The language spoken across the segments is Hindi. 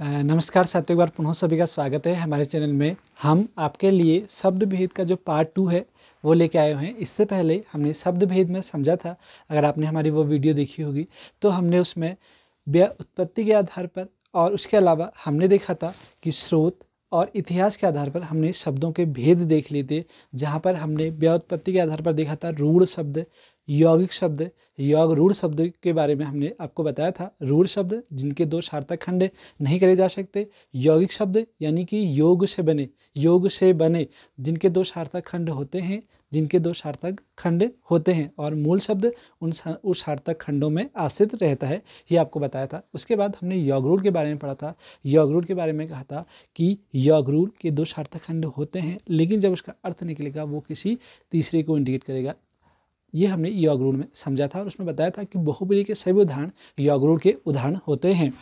नमस्कार साथियों एक बार पुनः सभी का स्वागत है हमारे चैनल में हम आपके लिए शब्द भेद का जो पार्ट टू है वो लेके आए हुए हैं इससे पहले हमने शब्द भेद में समझा था अगर आपने हमारी वो वीडियो देखी होगी तो हमने उसमें व्यय उत्पत्ति के आधार पर और उसके अलावा हमने देखा था कि स्रोत और इतिहास के आधार पर हमने शब्दों के भेद देख लिए थे जहाँ पर हमने उत्पत्ति के आधार पर देखा था रूढ़ शब्द यौगिक शब्द यौग रूढ़ शब्द के बारे में हमने आपको बताया था रूढ़ शब्द जिनके दो सार्थक खंड नहीं करे जा सकते यौगिक शब्द यानी कि योग से बने योग से बने जिनके दो सार्थक खंड होते हैं जिनके दो सार्थक खंड होते हैं और मूल शब्द उन उस सार्थक खंडों में आश्रित रहता है ये आपको बताया था उसके बाद हमने यौगरूढ़ के बारे में पढ़ा था यौगरूढ़ के बारे में कहा था कि यौगरूढ़ के दो सार्थक खंड होते हैं लेकिन जब उसका अर्थ निकलेगा वो किसी तीसरे को इंडिकेट करेगा ये हमने यौगरूण में समझा था और उसमें बताया था कि बहुबली के सभी उदाहरण यौगरूढ़ के उदाहरण होते हैं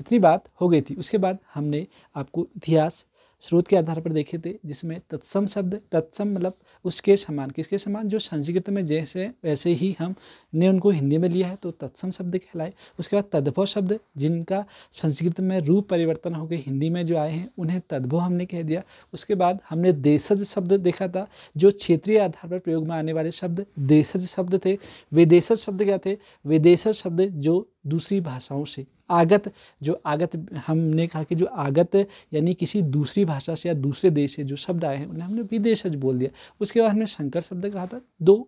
इतनी बात हो गई थी उसके बाद हमने आपको इतिहास स्रोत के आधार पर देखे थे जिसमें तत्सम शब्द तत्सम मतलब उसके समान किसके समान जो संस्कृत में जैसे वैसे ही हम ने उनको हिंदी में लिया है तो तत्सम शब्द कहलाए उसके बाद तद्भव शब्द जिनका संस्कृत में रूप परिवर्तन होकर हिंदी में जो आए हैं उन्हें तद्भव हमने कह दिया उसके बाद हमने देशज शब्द देखा था जो क्षेत्रीय आधार पर प्रयोग में आने वाले शब्द देशज शब्द थे विदेशज शब्द क्या थे विदेशज शब्द जो दूसरी भाषाओं से आगत जो आगत हमने कहा कि जो आगत यानी किसी दूसरी भाषा से या दूसरे देश से जो शब्द आए हैं उन्हें हमने विदेशज बोल दिया उसके बाद हमने शंकर शब्द कहा था दो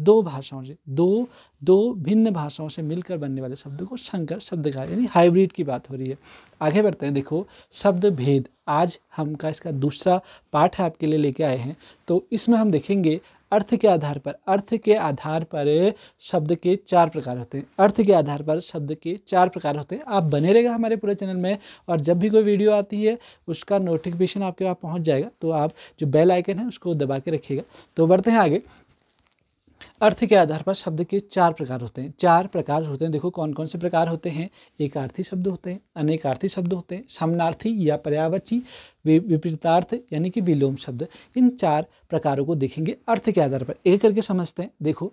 दो भाषाओं से दो दो भिन्न भाषाओं से मिलकर बनने वाले शब्द को शंकर शब्द कहा यानी हाइब्रिड की बात हो रही है आगे बढ़ते हैं देखो शब्द भेद आज हम का इसका दूसरा पाठ आपके लिए लेके आए हैं तो इसमें हम देखेंगे अर्थ के आधार पर अर्थ के आधार पर शब्द के चार प्रकार होते हैं अर्थ के आधार पर शब्द के चार प्रकार होते हैं आप बने रहेगा हमारे पूरे चैनल में और जब भी कोई वीडियो आती है उसका नोटिफिकेशन आपके पास पहुँच जाएगा तो आप जो बेल आइकन है उसको दबा के रखिएगा तो बढ़ते हैं आगे अर्थ के आधार पर शब्द के चार प्रकार होते हैं चार प्रकार होते हैं देखो कौन कौन से प्रकार होते हैं एकार्थी शब्द होते हैं अनेकार्थी शब्द होते हैं समनार्थी या पर्यावची विपरीतार्थ यानी कि विलोम शब्द इन चार प्रकारों को देखेंगे अर्थ के आधार पर एक करके समझते हैं देखो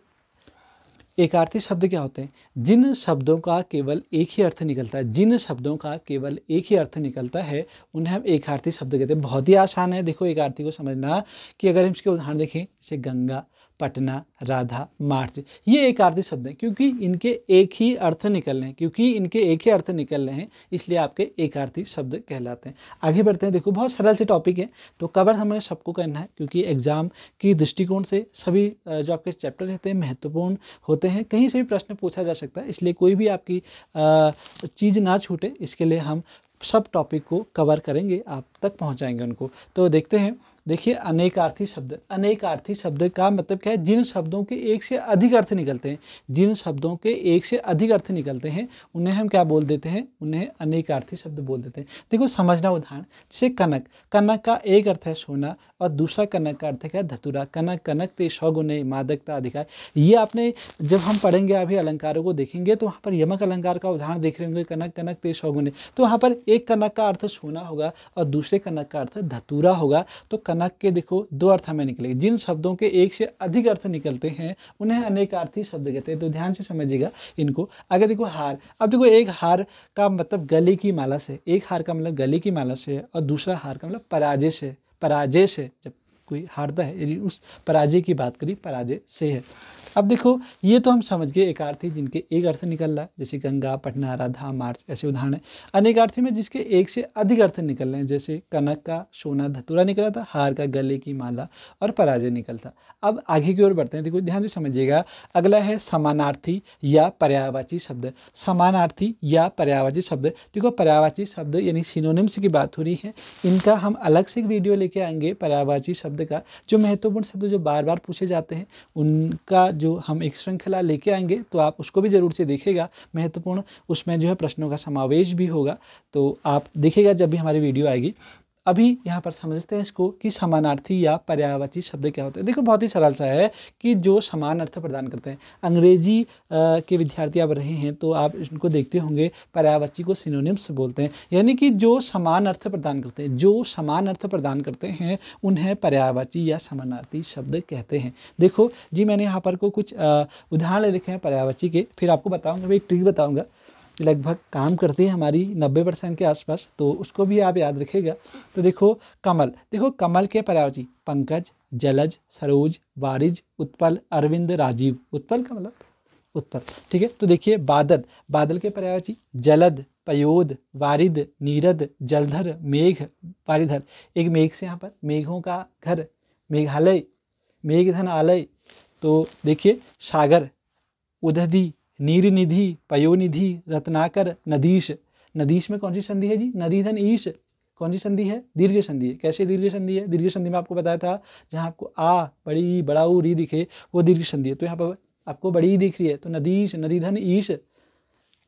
एकार्थी शब्द क्या होते हैं जिन शब्दों का केवल एक ही अर्थ निकलता है जिन शब्दों का केवल एक ही अर्थ निकलता है उन्हें हम एकार्थी शब्द कहते हैं बहुत ही आसान है देखो एकार्थी को समझना कि अगर हम इसके उदाहरण देखें जैसे गंगा पटना राधा मार्च ये एक आर्थिक शब्द हैं क्योंकि इनके एक ही अर्थ निकल रहे हैं क्योंकि इनके एक ही अर्थ निकल रहे हैं इसलिए आपके एक आर्थिक शब्द कहलाते हैं आगे बढ़ते हैं देखो बहुत सरल से टॉपिक है तो कवर हमें सबको करना है क्योंकि एग्जाम की दृष्टिकोण से सभी जो आपके चैप्टर रहते हैं महत्वपूर्ण होते हैं कहीं से भी प्रश्न पूछा जा सकता है इसलिए कोई भी आपकी चीज़ ना छूटे इसके लिए हम सब टॉपिक को कवर करेंगे आप तक पहुँचाएंगे उनको तो देखते हैं देखिए अनेकार्थी शब्द अनेकार्थी शब्द का मतलब क्या है जिन शब्दों के एक से अधिक अर्थ निकलते हैं जिन शब्दों के एक से अधिक अर्थ निकलते हैं उन्हें हम क्या बोल देते हैं उन्हें अनेकार्थी शब्द बोल देते हैं देखो समझना उदाहरण जैसे कनक कनक का एक अर्थ है सोना और दूसरा कनक का अर्थ है क्या धतुरा कनक कनक ते गुण मादकता अधिकार ये आपने जब हम पढ़ेंगे अभी अलंकारों को देखेंगे तो वहाँ पर यमक अलंकार का उदाहरण देख रहे होंगे कनक कनक ते गुण तो वहाँ पर एक कनक का अर्थ सोना होगा और दूसरे कनक का अर्थ धतुरा होगा तो कनक के देखो दो अर्थ हमें निकलेंगे जिन शब्दों के एक से अधिक अर्थ निकलते हैं उन्हें अनेकार्थी शब्द कहते हैं तो ध्यान से समझिएगा इनको आगे देखो हार अब देखो एक हार का मतलब गले की माला से एक हार का मतलब गले की माला से और दूसरा हार का मतलब पराजय से पराजय से जब कोई हारता है यदि उस पराजय की बात करी पराजय से है अब देखो ये तो हम समझ गए एकार्थी जिनके एक अर्थ निकल रहा है जैसे गंगा पटना राधा मार्च ऐसे उदाहरण है अनेकार्थी में जिसके एक से अधिक अर्थ निकल रहे हैं जैसे कनक का सोना धतुरा निकला था हार का गले की माला और पराजय निकल था अब आगे की ओर बढ़ते हैं देखो ध्यान से समझिएगा अगला है समानार्थी या पर्यावाची शब्द समानार्थी या पर्यावाची शब्द देखो पर्यावाची शब्द यानी सिनोनिम्स की बात हो रही है इनका हम अलग से एक वीडियो लेके आएंगे पर्यावाची शब्द शब्द का जो महत्वपूर्ण शब्द जो बार बार पूछे जाते हैं उनका जो हम एक श्रृंखला लेके आएंगे तो आप उसको भी ज़रूर से देखेगा महत्वपूर्ण उसमें जो है प्रश्नों का समावेश भी होगा तो आप देखेगा जब भी हमारी वीडियो आएगी अभी यहाँ पर समझते हैं इसको कि समानार्थी या पर्यायवाची शब्द क्या होते हैं देखो बहुत ही सरल सा है कि जो समान अर्थ प्रदान करते हैं अंग्रेजी के विद्यार्थी आप रहे हैं तो आप इनको देखते होंगे पर्यायवाची को सिनोनिम्स बोलते हैं यानी कि जो समान अर्थ प्रदान करते हैं जो समान अर्थ प्रदान करते हैं उन्हें पर्यायवाची या समानार्थी शब्द कहते हैं देखो जी मैंने यहाँ पर को कुछ उदाहरण लिखे हैं पर्यायवाची के फिर आपको बताऊँगा मैं एक ट्रिक बताऊँगा लगभग काम करती है हमारी 90 परसेंट के आसपास तो उसको भी आप याद रखेगा तो देखो कमल देखो कमल के पर्यावची पंकज जलज सरोज वारिज उत्पल अरविंद राजीव उत्पल का मतलब उत्पल ठीक है तो देखिए बादल बादल के पर्यावची जलद पयोद वारिद नीरद जलधर मेघ वारिधर एक मेघ से यहाँ पर मेघों का घर मेघालय मेघ धन आलय तो देखिए सागर उदधि नीर निधि पयोनिधि रत्नाकर नदीश नदीश में कौन सी संधि है जी नदीधन ईश कौन सी संधि है दीर्घ संधि है कैसे दीर्घ संधि है दीर्घ संधि में आपको बताया था जहाँ आपको आ बड़ी बड़ाऊ री दिखे वो दीर्घ संधि है तो यहाँ पर आपको बड़ी दिख रही है तो नदीश नदीधन ईश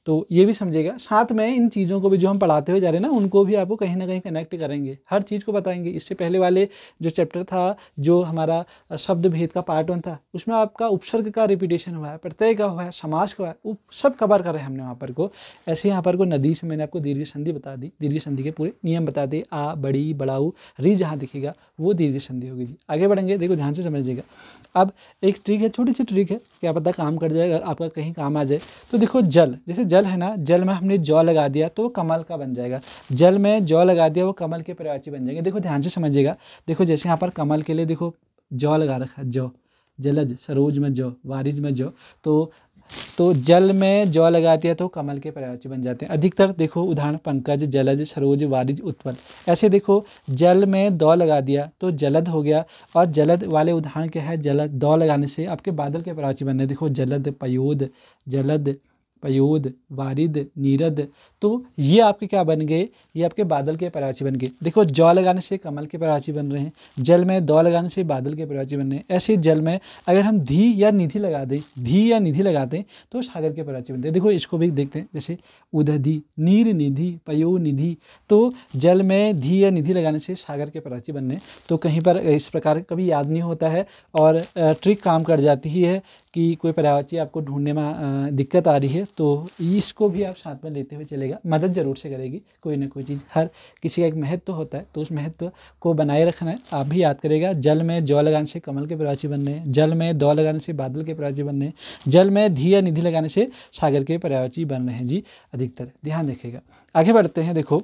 तो ये भी समझेगा साथ में इन चीज़ों को भी जो हम पढ़ाते हुए जा रहे हैं ना उनको भी आपको कहीं ना कहीं कनेक्ट करेंगे हर चीज़ को बताएंगे इससे पहले वाले जो चैप्टर था जो हमारा शब्द भेद का पार्ट वन था उसमें आपका उपसर्ग का रिपीटेशन हुआ है प्रत्यय का हुआ है समाज का हुआ है वो सब कवर कर रहे हैं हमने वहाँ पर को ऐसे यहाँ पर को नदी से मैंने आपको दीर्घ संधि बता दी दीर्घ संधि के पूरे नियम बता दिए आ बड़ी बड़ाऊ री जहाँ दिखेगा वो दीर्घ संधि होगी जी आगे बढ़ेंगे देखो ध्यान से समझिएगा अब एक ट्रिक है छोटी सी ट्रिक है क्या पता काम कर जाएगा आपका कहीं काम आ जाए तो देखो जल जैसे जल है ना जल में हमने जौ लगा दिया तो कमल का बन जाएगा जल में जौ लगा दिया वो कमल के प्रवाची बन जाएंगे देखो ध्यान से समझिएगा देखो जैसे यहाँ पर कमल के लिए देखो जौ लगा रखा जौ जलज सरोज में जौ वारिज में जौ तो तो जल में जौ लगा दिया तो कमल के पर्यायवाची बन जाते हैं अधिकतर देखो उदाहरण पंकज जलज सरोज वारिज उत्पल ऐसे देखो जल में दौ लगा दिया तो जलद हो गया और जलद वाले उदाहरण क्या है जलद दौ लगाने से आपके बादल के पर्यायवाची बन रहे देखो जलद पयोद जलद पयोद वारिद नीरद तो ये आपके क्या बन गए ये आपके बादल के प्रवाची बन गए देखो जौ लगाने से कमल के प्रवाची बन रहे हैं जल में दौ लगाने से बादल के प्रवाची बन रहे हैं ऐसे जल में अगर हम धी या निधि लगा दें धी या निधि लगाते हैं तो सागर के प्राची बनते हैं देखो इसको भी देखते हैं जैसे उदधि नीर निधि पयो निधि तो जल में धी या निधि लगाने से सागर के प्राची बनने तो कहीं पर इस प्रकार कभी याद नहीं होता है और ट्रिक काम कर जाती ही है कि कोई पराची आपको ढूंढने में दिक्कत आ रही है तो इसको भी आप साथ में लेते हुए चलेगा करेगा मदद ज़रूर से करेगी कोई ना कोई चीज़ हर किसी का एक महत्व तो होता है तो उस महत्व को बनाए रखना है आप भी याद करेगा जल में जौ लगाने से कमल के पराची बनने जल में दौ लगाने से बादल के पराची बनने जल में धी या निधि लगाने से सागर के प्रवाची बन रहे हैं जी अधिकतर ध्यान रखेगा आगे बढ़ते हैं देखो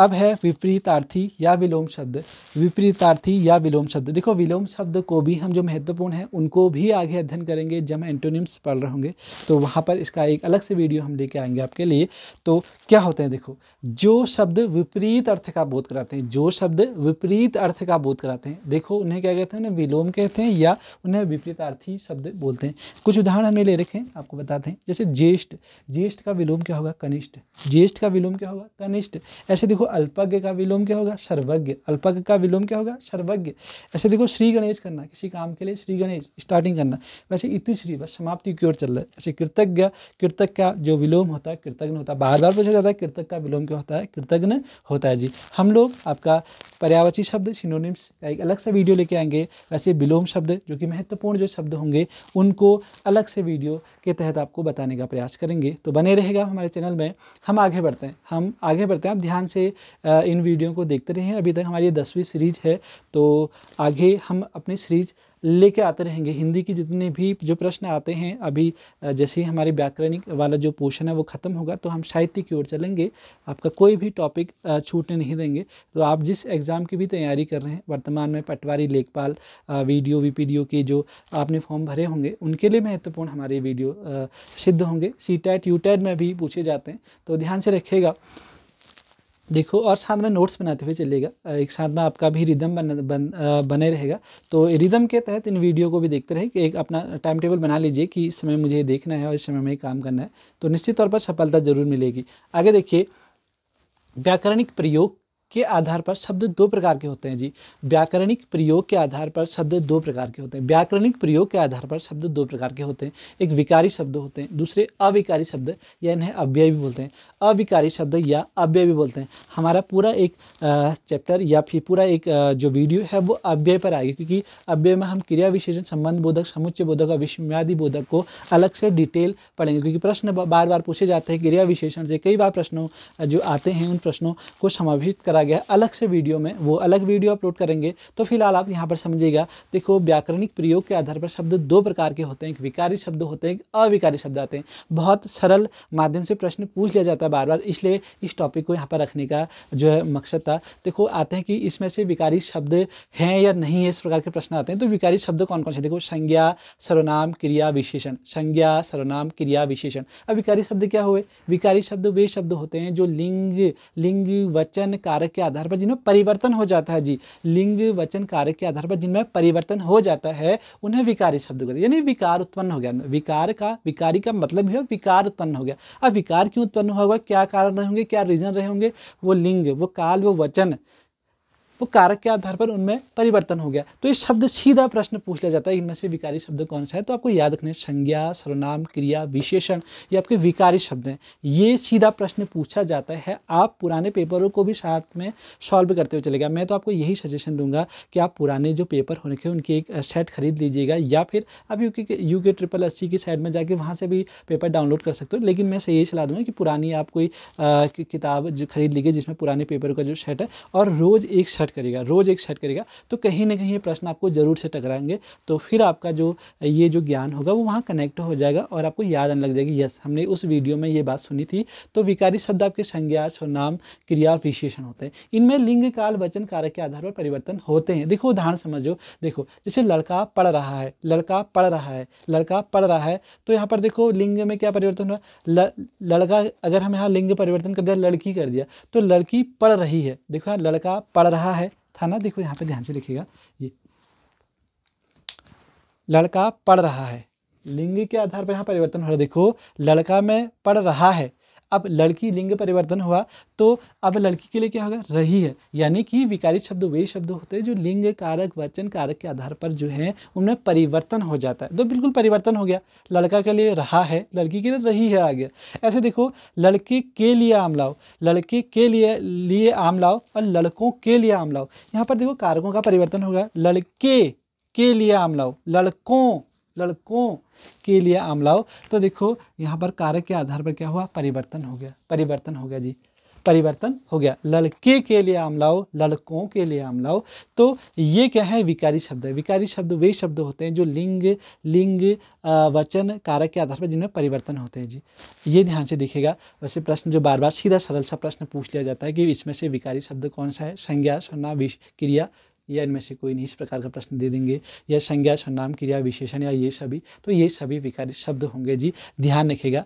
अब है विपरीतार्थी या विलोम शब्द विपरीतार्थी या विलोम शब्द देखो विलोम शब्द को भी हम जो महत्वपूर्ण हैं उनको भी आगे अध्ययन करेंगे जब हम एंटोनिम्स पढ़ रहे होंगे तो वहाँ पर इसका एक अलग से वीडियो हम लेके आएंगे आपके लिए तो क्या होते हैं देखो जो शब्द विपरीत अर्थ का बोध कराते हैं जो शब्द विपरीत अर्थ का बोध कराते हैं देखो उन्हें क्या कहते हैं उन्हें विलोम कहते हैं या उन्हें विपरीतार्थी शब्द बोलते हैं कुछ उदाहरण हमें ले रखें आपको बताते हैं जैसे ज्येष्ठ ज्येष्ठ का विलोम क्या होगा कनिष्ठ ज्येष्ठ का विलोम क्या क्या होगा कनिष्ठ ऐसे देखो अल्पज्ञ का विलोम क्या होगा सर्वज्ञ अल्पज्ञ का विलोम क्या होगा सर्वज्ञ ऐसे देखो श्री गणेश करना किसी काम के लिए श्री गणेश स्टार्टिंग करना वैसे इति श्री बस समाप्ति की ओर चल रहा है ऐसे कृतज्ञ कृतक का जो विलोम होता है कृतज्ञ होता है बार बार पूछा जाता है कृतक का विलोम क्या होता है कृतज्ञ होता है जी हम लोग आपका पर्यावची शब्द सिनोनिम्स का एक अलग से वीडियो लेके आएंगे वैसे विलोम शब्द जो कि महत्वपूर्ण जो शब्द होंगे उनको अलग से वीडियो के तहत आपको बताने का प्रयास करेंगे तो बने रहेगा हमारे चैनल में हम आगे बढ़ते हैं हम हम आगे बढ़ते हैं आप ध्यान से इन वीडियो को देखते रहें अभी तक हमारी दसवीं सीरीज है तो आगे हम अपनी सीरीज लेके आते रहेंगे हिंदी की जितने भी जो प्रश्न आते हैं अभी जैसे ही हमारे व्याकरणिक वाला जो पोर्शन है वो ख़त्म होगा तो हम साहित्य की ओर चलेंगे आपका कोई भी टॉपिक छूटने नहीं देंगे तो आप जिस एग्ज़ाम की भी तैयारी कर रहे हैं वर्तमान में पटवारी लेखपाल वीडियो वीपीडीओ के जो आपने फॉर्म भरे होंगे उनके लिए महत्वपूर्ण हमारे वीडियो सिद्ध होंगे सी टैट यू टैट में भी पूछे जाते हैं तो ध्यान से रखिएगा देखो और साथ में नोट्स बनाते हुए चलेगा एक साथ में आपका भी रिदम बन, बन बने रहेगा तो रिदम के तहत इन वीडियो को भी देखते रहे कि एक अपना टाइम टेबल बना लीजिए कि इस समय मुझे देखना है और इस समय में काम करना है तो निश्चित तौर पर सफलता जरूर मिलेगी आगे देखिए व्याकरणिक प्रयोग के आधार पर शब्द दो प्रकार के होते हैं जी व्याकरणिक प्रयोग के आधार पर शब्द दो प्रकार के होते हैं व्याकरणिक प्रयोग के आधार पर शब्द दो प्रकार के होते हैं एक विकारी शब्द होते हैं दूसरे अविकारी शब्द या इन्हें अव्यय भी बोलते हैं अविकारी शब्द या अव्यय भी बोलते हैं हमारा पूरा एक चैप्टर या फिर पूरा एक जो वीडियो है वो अव्यय पर आएगी क्योंकि अव्यय में हम क्रिया विशेषण संबंध बोधक समुच्चय बोधक और विस्म्यादि बोधक को अलग से डिटेल पढ़ेंगे क्योंकि प्रश्न बार बार पूछे जाते हैं क्रिया विशेषण से कई बार प्रश्नों जो आते हैं उन प्रश्नों को समाविष्ट कर करा गया अलग से वीडियो में वो अलग वीडियो अपलोड करेंगे तो फिलहाल आप यहाँ पर समझिएगा देखो व्याकरणिक प्रयोग के आधार पर शब्द दो प्रकार के होते हैं एक विकारी शब्द होते हैं एक अविकारी शब्द आते हैं बहुत सरल माध्यम से प्रश्न पूछ लिया जाता है बार बार इसलिए इस टॉपिक को यहाँ पर रखने का जो है मकसद था देखो आते हैं कि इसमें से विकारी शब्द हैं या नहीं है इस प्रकार के प्रश्न आते हैं तो विकारी शब्द कौन कौन से देखो संज्ञा सर्वनाम क्रिया विशेषण संज्ञा सर्वनाम क्रिया विशेषण अब विकारी शब्द क्या हुए विकारी शब्द वे शब्द होते हैं जो लिंग लिंग वचन कारक कारक के आधार पर जिनमें परिवर्तन हो जाता है जी लिंग वचन कारक के आधार पर जिनमें परिवर्तन हो जाता है उन्हें विकारी शब्द कहते हैं यानी विकार उत्पन्न हो गया विकार का विकारी का मतलब है विकार उत्पन्न हो गया अब विकार क्यों उत्पन्न होगा क्या कारण रहे होंगे क्या रीजन रहे होंगे वो लिंग वो काल वो वचन वो कारक के आधार पर उनमें परिवर्तन हो गया तो ये शब्द सीधा प्रश्न पूछ लिया जाता है इनमें से विकारी शब्द कौन सा है तो आपको याद रखने संज्ञा सर्वनाम क्रिया विशेषण ये आपके विकारी शब्द हैं ये सीधा प्रश्न पूछा जाता है आप पुराने पेपरों को भी साथ में सॉल्व करते हुए चलेगा मैं तो आपको यही सजेशन दूंगा कि आप पुराने जो पेपर होने के उनकी एक सेट खरीद लीजिएगा या फिर आप यू के यू के ट्रिपल अस्सी की साइड में जाके वहाँ से भी पेपर डाउनलोड कर सकते हो लेकिन मैं यही सलाह दूँगा कि पुरानी आप कोई किताब खरीद लीजिए जिसमें पुराने पेपर का जो सेट है और रोज़ एक सेट करेगा रोज़ एक सेट करेगा तो कहीं ना कहीं ये प्रश्न आपको ज़रूर से टकराएंगे तो फिर आपका जो ये जो ज्ञान होगा वो वहाँ कनेक्ट हो जाएगा और आपको याद आने लग जाएगी यस हमने उस वीडियो में ये बात सुनी थी तो विकारी शब्द आपके संज्ञा स्वनाम क्रिया विशेषण होते हैं इनमें लिंग काल वचन कारक के आधार पर परिवर्तन होते हैं देखो उदाहरण समझो देखो जैसे लड़का पढ़ रहा है लड़का पढ़ रहा है लड़का पढ़ रहा है तो यहाँ पर देखो लिंग में क्या परिवर्तन हुआ लड़का अगर हम यहाँ लिंग परिवर्तन कर दिया लड़की कर दिया तो लड़की पढ़ रही है देखो यहाँ लड़का पढ़ रहा ना देखो यहाँ पे ध्यान से लिखिएगा ये लड़का पढ़ रहा है लिंग के आधार पर यहाँ परिवर्तन हो रहा है देखो लड़का में पढ़ रहा है अब लड़की लिंग परिवर्तन हुआ तो अब लड़की के लिए क्या होगा रही है यानी कि विकारी शब्द वे शब्द होते हैं जो लिंग कारक वचन कारक के आधार पर जो है उनमें परिवर्तन हो जाता है तो बिल्कुल परिवर्तन हो गया लड़का के लिए रहा है लड़की के लिए रही है आ गया ऐसे देखो लड़के के लिए आम लाओ लड़के के लिए लिए आम लाओ और लड़कों के लिए आम लाओ यहाँ पर देखो कारकों का परिवर्तन होगा लड़के के लिए आम लाओ लड़कों लड़कों के लिए आमलाओ तो देखो यहाँ पर कारक के आधार पर क्या हुआ परिवर्तन हो गया परिवर्तन हो गया जी परिवर्तन हो गया लड़के के लिए आमलाओ लड़कों के लिए आमलाओ तो ये क्या है विकारी शब्द है विकारी शब्द वे शब्द होते हैं जो लिंग लिंग वचन कारक के आधार पर जिनमें परिवर्तन होते हैं जी ये ध्यान से देखिएगा वैसे प्रश्न जो बार बार सीधा सरल सा प्रश्न पूछ लिया जाता है कि इसमें से विकारी शब्द कौन सा है संज्ञा संना विष क्रिया या इनमें से कोई नहीं इस प्रकार का प्रश्न दे देंगे या संज्ञा सन्नाम क्रिया विशेषण या ये सभी तो ये सभी विकारी शब्द होंगे जी ध्यान रखेगा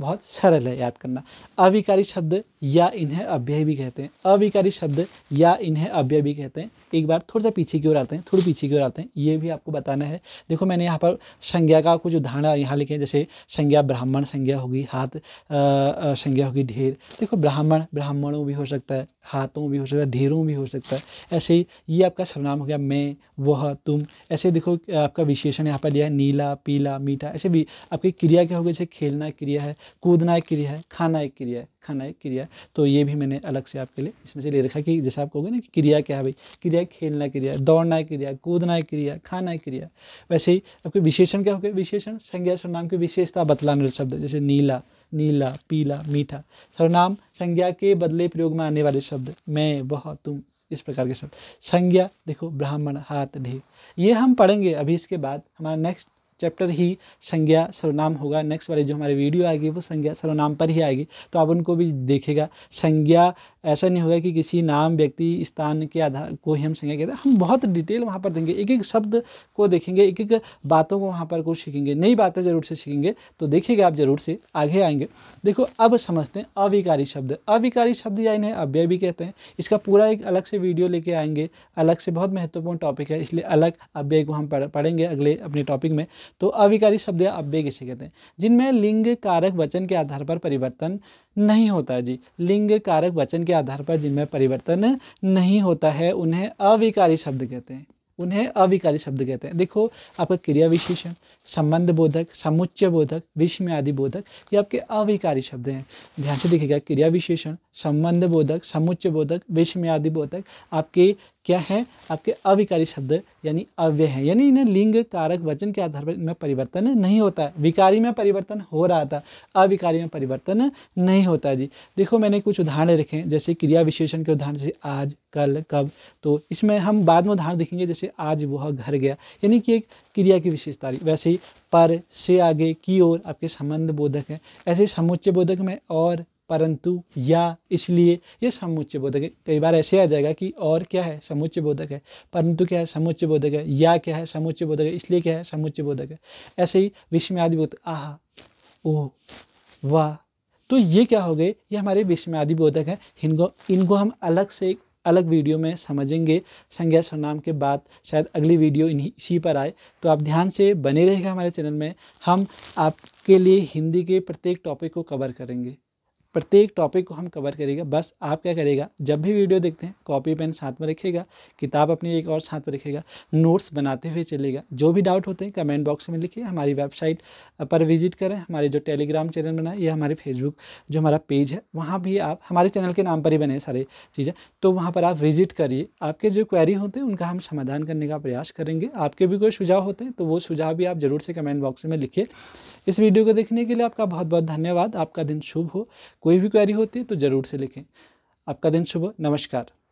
बहुत सरल है याद करना अविकारी शब्द या इन्हें अव्यय भी कहते हैं अविकारी शब्द या इन्हें अव्यय भी कहते हैं एक बार थोड़ा सा पीछे की ओर आते हैं थोड़ी पीछे की ओर आते हैं ये भी आपको बताना है देखो मैंने यहाँ पर संज्ञा का कुछ उदाहरण यहाँ लिखे हैं जैसे संज्ञा ब्राह्मण संज्ञा होगी हाथ संज्ञा होगी ढेर देखो ब्राह्मण ब्राह्मणों भी हो सकता है हाथों भी हो सकता है ढेरों भी हो सकता है ऐसे ही ये आपका सर्वनाम हो गया मैं वह तुम ऐसे देखो आपका विशेषण यहाँ पर लिया है नीला पीला मीठा ऐसे भी आपकी क्रिया क्या होगी जैसे खेलना क्रिया है कूदना एक क्रिया है खाना एक क्रिया है खाना एक क्रिया तो ये भी मैंने अलग से आपके लिए इसमें से ले रखा कि जैसे आप कहोगे ना कि क्रिया क्या है भाई क्रिया खेलना क्रिया दौड़ना एक क्रिया कूदना एक क्रिया खाना एक क्रिया वैसे ही आपके विशेषण क्या हो गया विशेषण संज्ञा सर्वनाम की विशेषता बतलाने वाले शब्द जैसे नीला नीला पीला मीठा सर्वनाम संज्ञा के बदले प्रयोग में आने वाले शब्द मैं वह तुम इस प्रकार के शब्द संज्ञा देखो ब्राह्मण हाथ ढेर ये हम पढ़ेंगे अभी इसके बाद हमारा नेक्स्ट चैप्टर ही संज्ञा सर्वनाम होगा नेक्स्ट वाली जो हमारी वीडियो आएगी वो संज्ञा सर्वनाम पर ही आएगी तो आप उनको भी देखेगा संज्ञा ऐसा नहीं होगा कि किसी नाम व्यक्ति स्थान के आधार को ही हम संज्ञा कहते हैं हम बहुत डिटेल वहाँ पर देंगे एक एक शब्द को देखेंगे एक एक बातों को वहाँ पर को सीखेंगे नई बातें ज़रूर से सीखेंगे तो देखिएगा आप ज़रूर से आगे आएंगे देखो अब समझते हैं अविकारी शब्द अविकारी शब्द या इन्हें अव्यय भी कहते हैं इसका पूरा एक अलग से वीडियो लेके आएंगे अलग से बहुत महत्वपूर्ण टॉपिक है इसलिए अलग अव्यय को हम पढ़ेंगे अगले अपने टॉपिक में तो अविकारी शब्द या अव्यय किसे कहते हैं जिनमें लिंग कारक वचन के आधार पर परिवर्तन नहीं होता है जी लिंग कारक वचन के आधार पर जिनमें परिवर्तन नहीं होता है उन्हें अविकारी शब्द कहते हैं उन्हें अविकारी शब्द कहते हैं देखो आपका क्रिया विशेषण संबंध बोधक समुच्चय बोधक विषम आदि बोधक ये आपके अविकारी शब्द हैं ध्यान से देखिएगा क्रिया विशेषण संबंध बोधक समुच्चय बोधक विषम आदि बोधक आपके क्या है आपके अविकारी शब्द यानी अव्यय है यानी इन्हें लिंग कारक वचन के आधार पर इनमें परिवर्तन नहीं होता है विकारी में परिवर्तन हो रहा था अविकारी में परिवर्तन नहीं होता जी देखो मैंने कुछ उदाहरण रखे हैं जैसे क्रिया विशेषण के उदाहरण जैसे आज कल कब तो इसमें हम बाद में उदाहरण देखेंगे जैसे आज वह घर गया यानी कि एक क्रिया की विशेषता वैसे ही पर से आगे की ओर आपके संबंध बोधक हैं ऐसे समुच्चय बोधक में और परंतु या इसलिए ये समुच्चय बोधक है कई बार ऐसे आ जाएगा कि और क्या है समुच्चय बोधक है परंतु क्या है समुच्चय बोधक है या क्या है समुच्चय बोधक है इसलिए क्या है समुच्चय बोधक है ऐसे ही आदि बोधक आह ओह वाह तो ये क्या हो गए ये हमारे आदि बोधक हैं इनको इनको हम अलग से एक अलग वीडियो में समझेंगे संज्ञा सर्वनाम के बाद शायद अगली वीडियो इन्हीं इसी पर आए तो आप ध्यान से बने रहेगा हमारे चैनल में हम आपके लिए हिंदी के प्रत्येक टॉपिक को कवर करेंगे प्रत्येक टॉपिक को हम कवर करेगा बस आप क्या करेगा जब भी वीडियो देखते हैं कॉपी पेन साथ में रखेगा किताब अपनी एक और साथ में रखेगा नोट्स बनाते हुए चलेगा जो भी डाउट होते हैं कमेंट बॉक्स में लिखिए हमारी वेबसाइट पर विजिट करें हमारे जो टेलीग्राम चैनल बना या हमारे फेसबुक जो हमारा पेज है वहाँ भी आप हमारे चैनल के नाम पर ही बने सारे चीज़ें तो वहाँ पर आप विजिट करिए आपके जो क्वेरी होते हैं उनका हम समाधान करने का प्रयास करेंगे आपके भी कोई सुझाव होते हैं तो वो सुझाव भी आप ज़रूर से कमेंट बॉक्स में लिखिए इस वीडियो को देखने के लिए आपका बहुत बहुत धन्यवाद आपका दिन शुभ हो कोई भी क्वेरी होती है तो ज़रूर से लिखें आपका दिन शुभ नमस्कार